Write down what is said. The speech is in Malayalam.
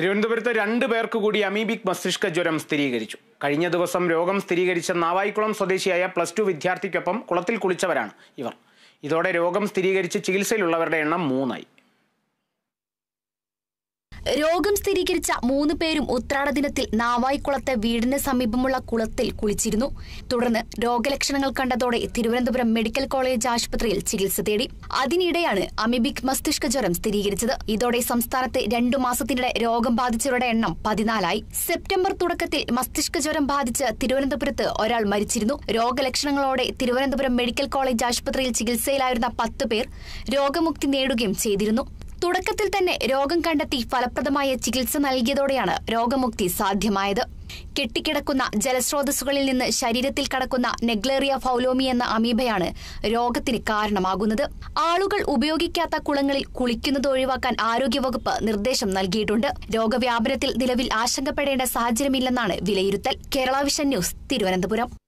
തിരുവനന്തപുരത്ത് രണ്ടു പേർക്ക് കൂടി അമീബിക് മസ്തിഷ്ക ജ്വരം സ്ഥിരീകരിച്ചു കഴിഞ്ഞ ദിവസം രോഗം സ്ഥിരീകരിച്ച നാവായിക്കുളം സ്വദേശിയായ പ്ലസ് ടു വിദ്യാർത്ഥിക്കൊപ്പം കുളത്തിൽ കുളിച്ചവരാണ് ഇവർ ഇതോടെ രോഗം സ്ഥിരീകരിച്ച് ചികിത്സയിലുള്ളവരുടെ എണ്ണം മൂന്നായി രോഗം സ്ഥിരീകരിച്ച മൂന്ന് പേരും ഉത്രാട ദിനത്തിൽ നാവായിക്കുളത്തെ വീടിന് സമീപമുള്ള കുളത്തിൽ കുളിച്ചിരുന്നു തുടർന്ന് രോഗലക്ഷണങ്ങൾ കണ്ടതോടെ തിരുവനന്തപുരം മെഡിക്കൽ കോളേജ് ആശുപത്രിയിൽ ചികിത്സ തേടി അതിനിടെയാണ് അമിബിക് മസ്തിഷ്ക ജ്വരം സ്ഥിരീകരിച്ചത് ഇതോടെ സംസ്ഥാനത്ത് രണ്ടു മാസത്തിനിടെ രോഗം ബാധിച്ചവരുടെ എണ്ണം പതിനാലായി സെപ്റ്റംബർ തുടക്കത്തിൽ മസ്തിഷ്ക ജ്വരം ബാധിച്ച് തിരുവനന്തപുരത്ത് ഒരാൾ മരിച്ചിരുന്നു രോഗലക്ഷണങ്ങളോടെ തിരുവനന്തപുരം മെഡിക്കൽ കോളേജ് ആശുപത്രിയിൽ ചികിത്സയിലായിരുന്ന പത്ത് പേർ രോഗമുക്തി നേടുകയും ചെയ്തിരുന്നു തുടക്കത്തിൽ തന്നെ രോഗം കണ്ടെത്തി ഫലപ്രദമായ ചികിത്സ നൽകിയതോടെയാണ് രോഗമുക്തി സാധ്യമായത് കെട്ടിക്കിടക്കുന്ന ജലസ്രോതസ്സുകളിൽ നിന്ന് ശരീരത്തിൽ കടക്കുന്ന നെഗ്ലേറിയ ഫൗലോമി എന്ന അമീബയാണ് രോഗത്തിന് കാരണമാകുന്നത് ആളുകൾ ഉപയോഗിക്കാത്ത കുളങ്ങളിൽ കുളിക്കുന്നത് ഒഴിവാക്കാൻ ആരോഗ്യവകുപ്പ് നിർദ്ദേശം നൽകിയിട്ടുണ്ട് രോഗവ്യാപനത്തിൽ നിലവിൽ ആശങ്കപ്പെടേണ്ട സാഹചര്യമില്ലെന്നാണ് വിലയിരുത്തൽ കേരള വിഷൻ ന്യൂസ് തിരുവനന്തപുരം